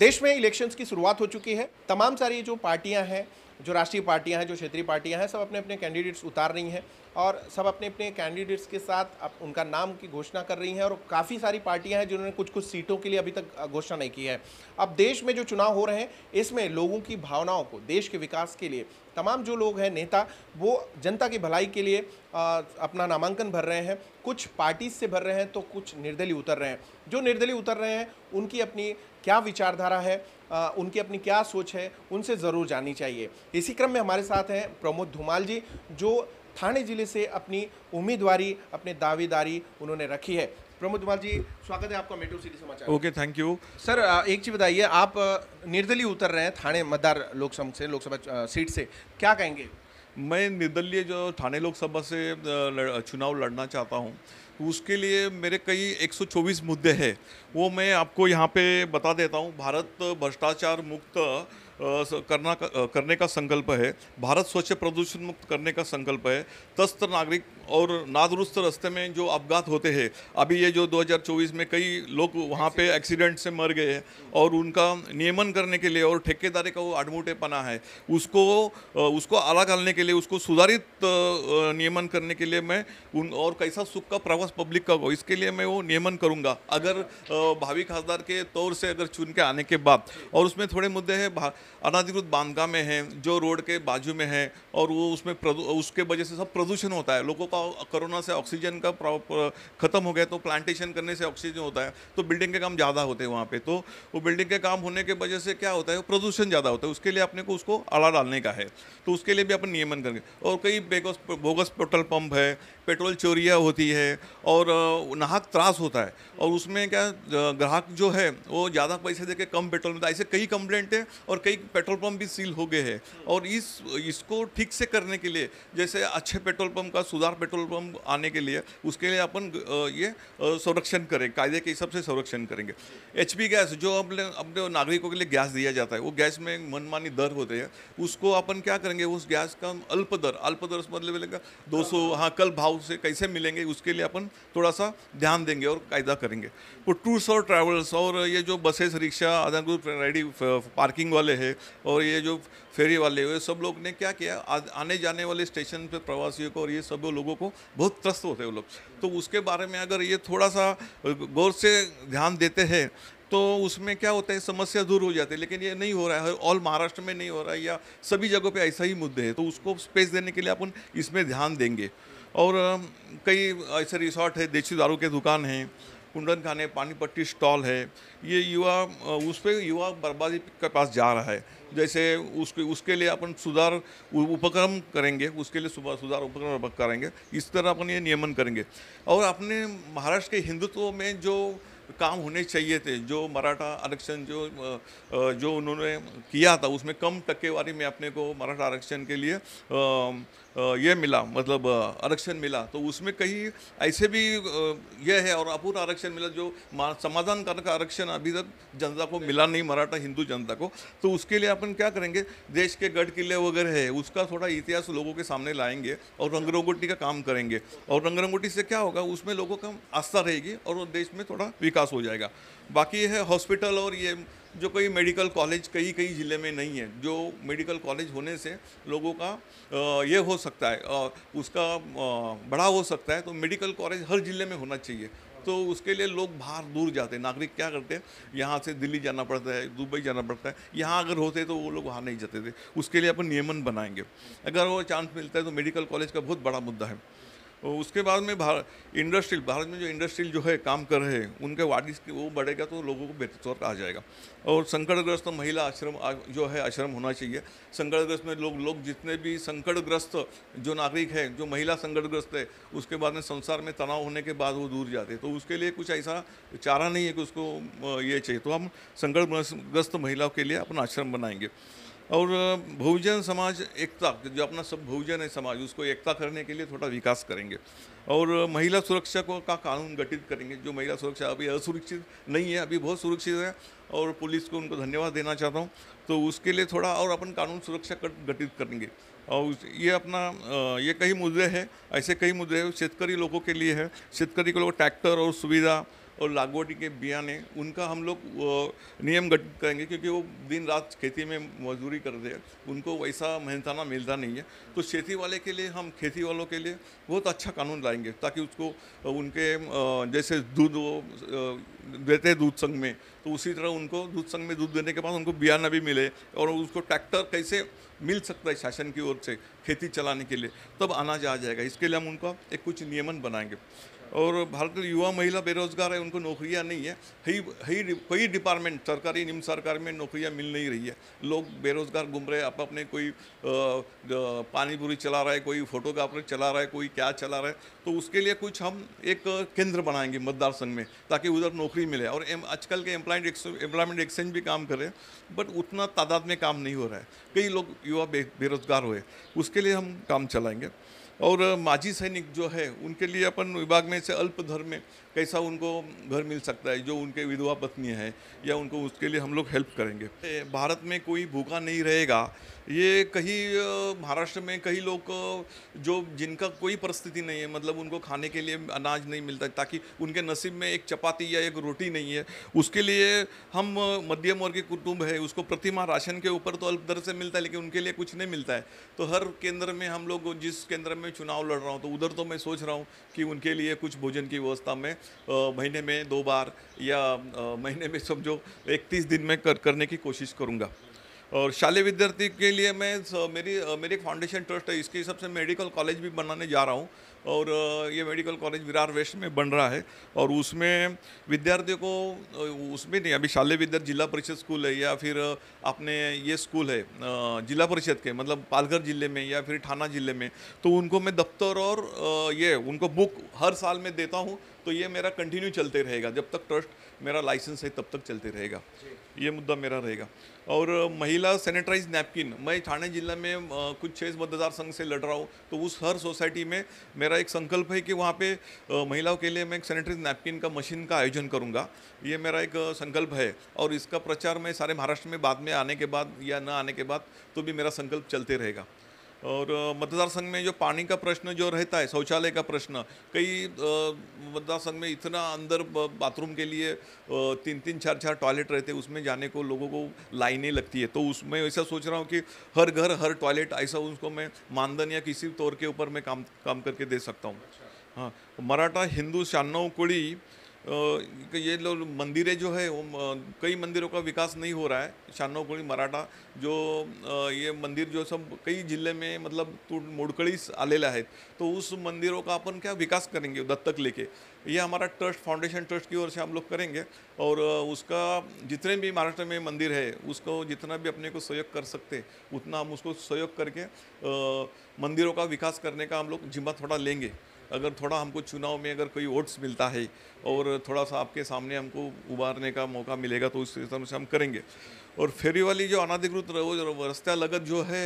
देश में इलेक्शंस की शुरुआत हो चुकी है तमाम सारी जो पार्टियां हैं जो राष्ट्रीय पार्टियां हैं जो क्षेत्रीय पार्टियां हैं सब अपने अपने कैंडिडेट्स उतार रही हैं और सब अपने अपने कैंडिडेट्स के साथ उनका नाम की घोषणा कर रही हैं और काफ़ी सारी पार्टियां हैं जिन्होंने कुछ कुछ सीटों के लिए अभी तक घोषणा नहीं की है अब देश में जो चुनाव हो रहे हैं इसमें लोगों की भावनाओं को देश के विकास के लिए तमाम जो लोग हैं नेता वो जनता की भलाई के लिए अपना नामांकन भर रहे हैं कुछ पार्टीज से भर रहे हैं तो कुछ निर्दलीय उतर रहे हैं जो निर्दलीय उतर रहे हैं उनकी अपनी क्या विचारधारा है आ, उनकी अपनी क्या सोच है उनसे ज़रूर जाननी चाहिए इसी क्रम में हमारे साथ हैं प्रमोद धुमाल जी जो थाने जिले से अपनी उम्मीदवारी अपने दावेदारी उन्होंने रखी है प्रमोद धुमाल जी स्वागत है आपका मेट्रो सिटी समाचार ओके थैंक यू सर एक चीज़ बताइए आप निर्दलीय उतर रहे हैं थाने मतदार लोकसभा से लोकसभा सीट से क्या कहेंगे मैं निर्दलीय जो थाने लोकसभा से चुनाव लड़ना चाहता हूँ उसके लिए मेरे कई 124 मुद्दे हैं वो मैं आपको यहाँ पे बता देता हूँ भारत भ्रष्टाचार मुक्त करना करने का संकल्प है भारत स्वच्छ प्रदूषण मुक्त करने का संकल्प है तस्त नागरिक और नादुरुस्त रास्ते में जो अपघात होते हैं अभी ये जो 2024 में कई लोग वहाँ पे एक्सीडेंट से मर गए हैं और उनका नियमन करने के लिए और ठेकेदारी का वो पना है उसको उसको अलग करने के लिए उसको सुधारित नियमन करने के लिए मैं उन और कैसा सुख का प्रवास पब्लिक का हो इसके लिए मैं वो नियमन करूँगा अगर भावी खासदार के तौर से अगर चुन के आने के बाद और उसमें थोड़े मुद्दे हैं अनाधिकृत बांधगा में है जो रोड के बाजू में है और वो उसमें उसके वजह से सब प्रदूषण होता है लोगों का कोरोना से ऑक्सीजन का ख़त्म हो गया तो प्लांटेशन करने से ऑक्सीजन होता है तो बिल्डिंग के काम ज़्यादा होते हैं वहाँ पे तो वो बिल्डिंग के काम होने के वजह से क्या होता है प्रदूषण ज़्यादा होता है उसके लिए अपने को उसको आला डालने का है तो उसके लिए भी अपन नियमन करेंगे और कई बेगस बोगस पेट्रोल पंप है पेट्रोल चोरियाँ होती है और नाहक त्रास होता है और उसमें क्या ग्राहक जो है वो ज़्यादा पैसे दे कम पेट्रोल मिलता है ऐसे कई कंप्लेंट है और कई कई पेट्रोल पंप भी सील हो गए हैं और इस इसको ठीक से करने के लिए जैसे अच्छे पेट्रोल पंप का सुधार पेट्रोल पंप आने के लिए उसके लिए अपन ये संरक्षण करें कायदे के हिसाब से संरक्षण करेंगे एच गैस जो अपने अपने नागरिकों के लिए गैस दिया जाता है वो गैस में मनमानी दर होते हैं उसको अपन क्या करेंगे उस गैस का अल्प दर अल्प दर मतलब मिलेगा दो सौ हाँ कल भाव से कैसे मिलेंगे उसके लिए अपन थोड़ा सा ध्यान देंगे और कायदा करेंगे टूर्स और ट्रैवल्स और ये जो बसेस रिक्शा आधारभूत रेडी पार्किंग वाले हैं थे और ये जो फेरी वाले हुए सब लोग ने क्या किया आने जाने वाले स्टेशन पे प्रवासियों को और ये सब लोगों को बहुत त्रस्त होते वो लोग तो उसके बारे में अगर ये थोड़ा सा गौर से ध्यान देते हैं तो उसमें क्या होता है समस्या दूर हो जाती है लेकिन ये नहीं हो रहा है ऑल महाराष्ट्र में नहीं हो रहा है या सभी जगहों पर ऐसा ही मुद्दे है तो उसको स्पेस देने के लिए अपन इसमें ध्यान देंगे और कई ऐसे रिसॉर्ट है देसी दारू के दुकान हैं कुंडन खाने पानीपट्टी स्टॉल है ये युवा उस पर युवा बर्बादी के पास जा रहा है जैसे उसके उसके लिए अपन सुधार उपक्रम करेंगे उसके लिए सुधार उपक्रम करेंगे इस तरह अपन ये नियमन करेंगे और अपने महाराष्ट्र के हिंदुत्व में जो काम होने चाहिए थे जो मराठा आरक्षण जो जो उन्होंने किया था उसमें कम टक्केवारी में अपने को मराठा आरक्षण के लिए ये मिला मतलब आरक्षण मिला तो उसमें कहीं ऐसे भी ये है और अपूर्ण आरक्षण मिला जो समाधान करने का आरक्षण अभी तक जनता को मिला नहीं मराठा हिंदू जनता को तो उसके लिए अपन क्या करेंगे देश के गढ़ किले वगैरह है उसका थोड़ा इतिहास लोगों के सामने लाएंगे और रंग रंगोटी का काम करेंगे और रंग रंगोटी से क्या होगा उसमें लोगों का आस्था रहेगी और देश में थोड़ा विकास हो जाएगा बाकी है हॉस्पिटल और ये जो कई मेडिकल कॉलेज कई कई ज़िले में नहीं है जो मेडिकल कॉलेज होने से लोगों का ये हो सकता है उसका बढ़ाव हो सकता है तो मेडिकल कॉलेज हर ज़िले में होना चाहिए तो उसके लिए लोग बाहर दूर जाते हैं नागरिक क्या करते हैं यहाँ से दिल्ली जाना पड़ता है दुबई जाना पड़ता है यहाँ अगर होते तो वो लोग वहाँ नहीं जाते थे उसके लिए अपन नियमन बनाएंगे अगर वो चांस मिलता है तो मेडिकल कॉलेज का बहुत बड़ा मुद्दा है तो उसके बाद में भार इंडस्ट्रियल भारत में जो इंडस्ट्रियल जो है काम कर रहे हैं उनके वार्डिस वो बढ़ेगा तो लोगों को बेहतर तौर पर आ जाएगा और संकटग्रस्त महिला आश्रम जो है आश्रम होना चाहिए संकटग्रस्त में लोग लोग जितने भी संकटग्रस्त जो नागरिक है जो महिला संकटग्रस्त है उसके बाद में संसार में तनाव होने के बाद वो दूर जाते तो उसके लिए कुछ ऐसा चारा नहीं है कि उसको ये चाहिए तो हम संकटग्रस्त महिलाओं के लिए अपना आश्रम बनाएंगे और बहुजन समाज एकता जो अपना सब बहुजन है समाज उसको एकता करने के लिए थोड़ा विकास करेंगे और महिला सुरक्षा को का कानून गठित करेंगे जो महिला सुरक्षा अभी असुरक्षित नहीं है अभी बहुत सुरक्षित है और पुलिस को उनको धन्यवाद देना चाहता हूँ तो उसके लिए थोड़ा और अपन कानून सुरक्षा गठित करेंगे और ये अपना ये कई मुद्दे हैं ऐसे कई मुद्दे हैं शेतकारी लोगों के लिए है शेतकारी के लोग ट्रैक्टर और सुविधा और लागवटी के बियाने उनका हम लोग नियम गठित करेंगे क्योंकि वो दिन रात खेती में मजदूरी करते हैं उनको वैसा मेहनताना मिलता नहीं है तो खेती वाले के लिए हम खेती वालों के लिए बहुत अच्छा कानून लाएंगे ताकि उसको उनके जैसे दूध वो देते हैं दूध संघ में तो उसी तरह उनको दूध संघ में दूध देने के बाद उनको बियाना भी मिले और उसको ट्रैक्टर कैसे मिल सकता है शासन की ओर से खेती चलाने के लिए तब अनाज आ जाएगा इसके लिए हम उनका एक कुछ नियमन बनाएंगे और भारत की युवा महिला बेरोजगार है उनको नौकरियां नहीं है ही ही कई डिपार्टमेंट सरकारी निम्न सरकार में नौकरियां मिल नहीं रही है लोग बेरोजगार घूम रहे हैं आप अपने कोई पानीपुरी चला रहा है कोई फोटोग्राफर चला रहा है कोई क्या चला रहा है तो उसके लिए कुछ हम एक केंद्र बनाएंगे मतदार संघ में ताकि उधर नौकरी मिले और आजकल के एम्प्लॉयमेंट एम्प्लॉयमेंट एक्सचेंज भी काम करें बट उतना तादाद में काम नहीं हो रहा है कई लोग युवा बेरोजगार हुए उसके लिए हम काम चलाएँगे और माजी सैनिक जो है उनके लिए अपन विभाग में से अल्प धर्म में कैसा उनको घर मिल सकता है जो उनके विधवा पत्नी है या उनको उसके लिए हम लोग हेल्प करेंगे भारत में कोई भूखा नहीं रहेगा ये कहीं महाराष्ट्र में कई लोग जो जिनका कोई परिस्थिति नहीं है मतलब उनको खाने के लिए अनाज नहीं मिलता ताकि उनके नसीब में एक चपाती या एक रोटी नहीं है उसके लिए हम मध्यम वर्ग के कुटुंब है उसको प्रतिमा राशन के ऊपर तो अल्प दर से मिलता है लेकिन उनके लिए कुछ नहीं मिलता है तो हर केंद्र में हम लोग जिस केंद्र में चुनाव लड़ रहा हूँ तो उधर तो मैं सोच रहा हूँ कि उनके लिए कुछ भोजन की व्यवस्था में महीने में दो बार या महीने में समझो इकतीस दिन में कर करने की कोशिश करूँगा और शालेय विद्यार्थी के लिए मैं मेरी मेरी एक फाउंडेशन ट्रस्ट है इसके हिसाब से मेडिकल कॉलेज भी बनाने जा रहा हूँ और ये मेडिकल कॉलेज विरार वेस्ट में बन रहा है और उसमें विद्यार्थियों को उसमें नहीं अभी शालेय विद्यार्थी जिला परिषद स्कूल है या फिर अपने ये स्कूल है जिला परिषद के मतलब पालघर जिले में या फिर थाना जिले में तो उनको मैं दफ्तर और ये उनको बुक हर साल में देता हूँ तो ये मेरा कंटिन्यू चलते रहेगा जब तक ट्रस्ट मेरा लाइसेंस है तब तक चलते रहेगा ये मुद्दा मेरा रहेगा और महिला सैनिटाइज नैपकिन मैं ठाणे जिला में कुछ छः मतदार संघ से लड़ रहा हूँ तो उस हर सोसाइटी में मेरा एक संकल्प है कि वहाँ पे महिलाओं के लिए मैं एक सैनिटाइज नैपकिन का मशीन का आयोजन करूँगा ये मेरा एक संकल्प है और इसका प्रचार मैं सारे महाराष्ट्र में बाद में आने के बाद या न आने के बाद तो भी मेरा संकल्प चलते रहेगा और मतदार संघ में जो पानी का प्रश्न जो रहता है शौचालय का प्रश्न कई मतदार संघ में इतना अंदर बाथरूम के लिए तीन तीन चार चार टॉयलेट रहते हैं उसमें जाने को लोगों को लाइनें लगती है तो उसमें ऐसा सोच रहा हूँ कि हर घर हर टॉयलेट ऐसा उसको मैं मानधन या किसी तौर के ऊपर मैं काम काम करके दे सकता हूँ अच्छा। हाँ मराठा हिंदू शान्नव कुड़ी ये लोग मंदिरें जो है वो कई मंदिरों का विकास नहीं हो रहा है शानोकुड़ी मराठा जो ये मंदिर जो सब कई जिले में मतलब मुड़कड़ी मोडकळीस आलेले तो उस मंदिरों का अपन क्या विकास करेंगे दत्तक लेके ये हमारा ट्रस्ट फाउंडेशन ट्रस्ट की ओर से हम लोग करेंगे और उसका जितने भी महाराष्ट्र में मंदिर है उसको जितना भी अपने को सहयोग कर सकते उतना हम उसको सहयोग करके मंदिरों का विकास करने का हम लोग जिम्मा थोड़ा लेंगे अगर थोड़ा हमको चुनाव में अगर कोई वोट्स मिलता है और थोड़ा सा आपके सामने हमको उबारने का मौका मिलेगा तो उस हिसाब से हम करेंगे और फेरी वाली जो अनाधिकृत रस्ता लगत जो है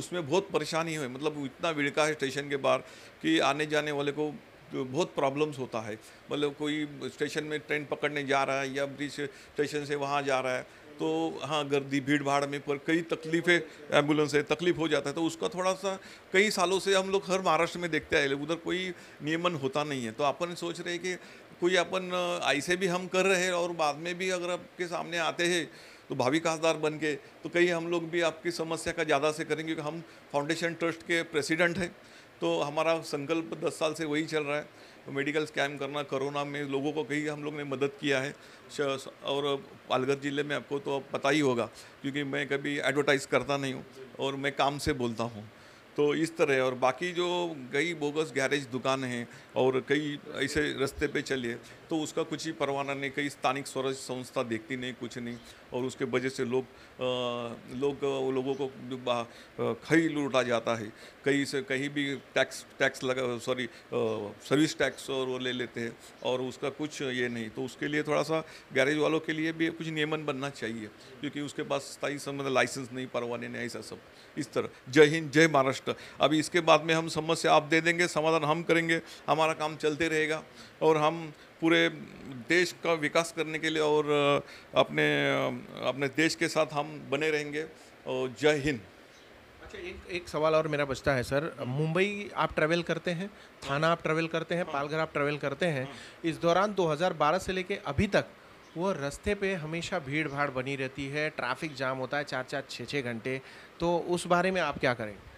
उसमें बहुत परेशानी है मतलब इतना विड़का है स्टेशन के बाहर कि आने जाने वाले को बहुत प्रॉब्लम्स होता है मतलब कोई स्टेशन में ट्रेन पकड़ने जा रहा है या ब्रिज स्टेशन से वहाँ जा रहा है तो हाँ गर्दी भीड़ भाड़ में पर कई तकलीफ़ें एम्बुलेंस है तकलीफ हो जाता है तो उसका थोड़ा सा कई सालों से हम लोग हर महाराष्ट्र में देखते आए उधर कोई नियमन होता नहीं है तो अपन सोच रहे हैं कि कोई अपन ऐसे भी हम कर रहे हैं और बाद में भी अगर आपके सामने आते हैं तो भावी खासदार बन के तो कई हम लोग भी आपकी समस्या का ज़्यादा से करेंगे क्योंकि हम फाउंडेशन ट्रस्ट के प्रेसिडेंट हैं तो हमारा संकल्प दस साल से वही चल रहा है मेडिकल स्कैम करना कोरोना में लोगों को कहीं हम लोग ने मदद किया है और पालघर ज़िले में आपको तो पता ही होगा क्योंकि मैं कभी एडवर्टाइज़ करता नहीं हूँ और मैं काम से बोलता हूँ तो इस तरह और बाकी जो कई बोगस गैरेज दुकान हैं और कई ऐसे रास्ते पे चलिए तो उसका कुछ ही परवाना नहीं कई स्थानिक स्वराज संस्था देखती नहीं कुछ नहीं और उसके वजह से लोग आ, लोग लोगों को खई लूटा जाता है कहीं से कहीं भी टैक्स टैक्स लगा सॉरी सर्विस टैक्स और वो ले लेते हैं और उसका कुछ ये नहीं तो उसके लिए थोड़ा सा गैरेज वालों के लिए भी कुछ नियमन बनना चाहिए क्योंकि उसके पास स्थायी संबंध लाइसेंस नहीं परवाने नहीं ऐसा सब इस तरह जय हिंद जय महाराष्ट्र प्रश्न अभी इसके बाद में हम समस्या आप दे देंगे समाधान हम करेंगे हमारा काम चलते रहेगा और हम पूरे देश का विकास करने के लिए और अपने अपने देश के साथ हम बने रहेंगे और जय हिंद अच्छा एक एक सवाल और मेरा बचता है सर मुंबई आप ट्रैवल करते हैं थाना आप ट्रैवल करते हैं पालघर आप ट्रैवल करते हैं इस दौरान 2012 से लेके अभी तक वो रास्ते पे हमेशा भीड़ भाड़ बनी रहती है ट्रैफिक जाम होता है चार चार छः छः घंटे तो उस बारे में आप क्या करेंगे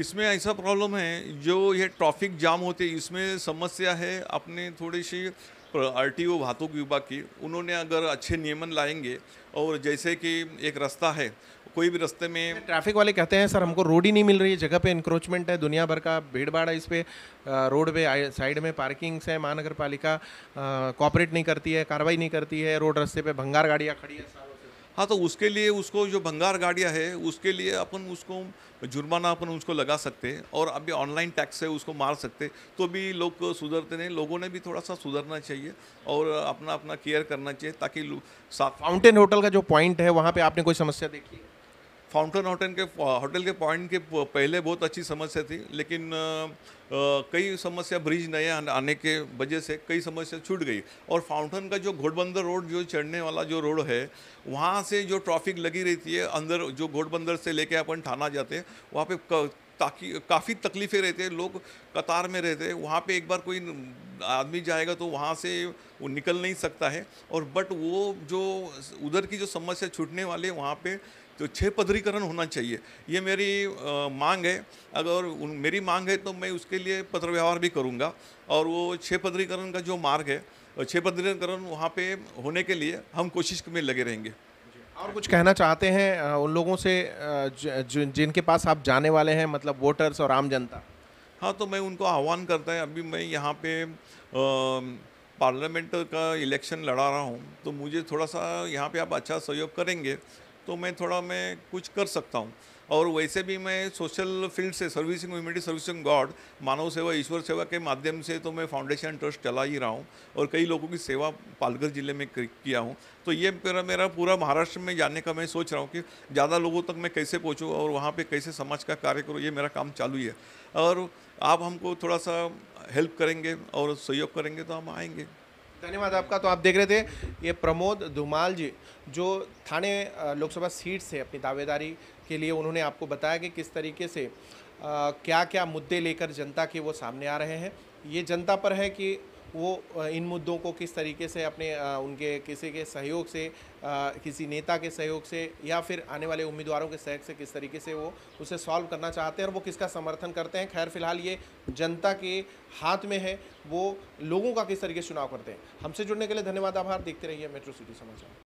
इसमें ऐसा प्रॉब्लम है जो ये ट्रॉफिक जाम होते इसमें समस्या है अपने थोड़ी सी आर टी ओ भातुक विभाग की उन्होंने अगर अच्छे नियमन लाएंगे और जैसे कि एक रास्ता है कोई भी रास्ते में ट्रैफिक वाले कहते हैं सर हमको रोड ही नहीं मिल रही है जगह पे इंक्रोचमेंट है दुनिया भर का भीड़ भाड़ है इस पर रोड पे साइड में पार्किंग्स है महानगर पालिका कॉपरेट नहीं करती है कार्रवाई नहीं करती है रोड रस्ते पे भंगार गाड़ियाँ खड़ी है हाँ तो उसके लिए उसको जो भंगार गाड़ियाँ है उसके लिए अपन उसको जुर्माना अपन उसको लगा सकते हैं और अभी ऑनलाइन टैक्स है उसको मार सकते तो भी लोग सुधरते नहीं लोगों ने भी थोड़ा सा सुधरना चाहिए और अपना अपना केयर करना चाहिए ताकि फाउंटेन होटल का जो पॉइंट है वहाँ पर आपने कोई समस्या देखी फाउंटेन होटल के होटल के पॉइंट के पहले बहुत अच्छी समस्या थी लेकिन कई समस्या ब्रिज नए आने के वजह से कई समस्या छूट गई और फाउंटेन का जो घोड़बंदर रोड जो चढ़ने वाला जो रोड है वहाँ से जो ट्रैफिक लगी रहती है अंदर जो घोड़बंदर से लेके अपन थाना जाते हैं वहाँ पे ताकि काफ़ी तकलीफ़ें रहते हैं लोग कतार में रहते हैं वहाँ पे एक बार कोई आदमी जाएगा तो वहाँ से वो निकल नहीं सकता है और बट वो जो उधर की जो समस्या छूटने वाले वहाँ पे तो छः पदरीकरण होना चाहिए ये मेरी आ, मांग है अगर उन, मेरी मांग है तो मैं उसके लिए पत्र व्यवहार भी करूँगा और वो छः पदरीकरण का जो मार्ग है छः पदरीकरण वहाँ पे होने के लिए हम कोशिश में लगे रहेंगे और कुछ कहना चाहते हैं उन लोगों से ज, जिनके पास आप जाने वाले हैं मतलब वोटर्स और आम जनता हाँ तो मैं उनको आह्वान करता है अभी मैं यहाँ पे पार्लियामेंट का इलेक्शन लड़ा रहा हूँ तो मुझे थोड़ा सा यहाँ पे आप अच्छा सहयोग करेंगे तो मैं थोड़ा मैं कुछ कर सकता हूँ और वैसे भी मैं सोशल फील्ड से सर्विसिंग ह्यूमिनिटी सर्विसिंग गॉड मानव सेवा ईश्वर सेवा के माध्यम से तो मैं फाउंडेशन ट्रस्ट चला ही रहा हूँ और कई लोगों की सेवा पालघर ज़िले में किया हूँ तो ये मेरा मेरा पूरा महाराष्ट्र में जाने का मैं सोच रहा हूँ कि ज़्यादा लोगों तक मैं कैसे पहुँचूँ और वहाँ पर कैसे समाज का कार्य करूँ ये मेरा काम चालू ही है और आप हमको थोड़ा सा हेल्प करेंगे और सहयोग करेंगे तो हम आएँगे धन्यवाद आपका तो आप देख रहे थे ये प्रमोद धुमाल जी जो थाने लोकसभा सीट से अपनी दावेदारी के लिए उन्होंने आपको बताया कि किस तरीके से आ, क्या क्या मुद्दे लेकर जनता के वो सामने आ रहे हैं ये जनता पर है कि वो इन मुद्दों को किस तरीके से अपने उनके किसी के सहयोग से किसी नेता के सहयोग से या फिर आने वाले उम्मीदवारों के सहयोग से किस तरीके से वो उसे सॉल्व करना चाहते हैं और वो किसका समर्थन करते हैं खैर फिलहाल ये जनता के हाथ में है वो लोगों का किस तरीके से चुनाव करते हैं हमसे जुड़ने के लिए धन्यवाद आभार देखते रहिए मेट्रो सिटी समाचार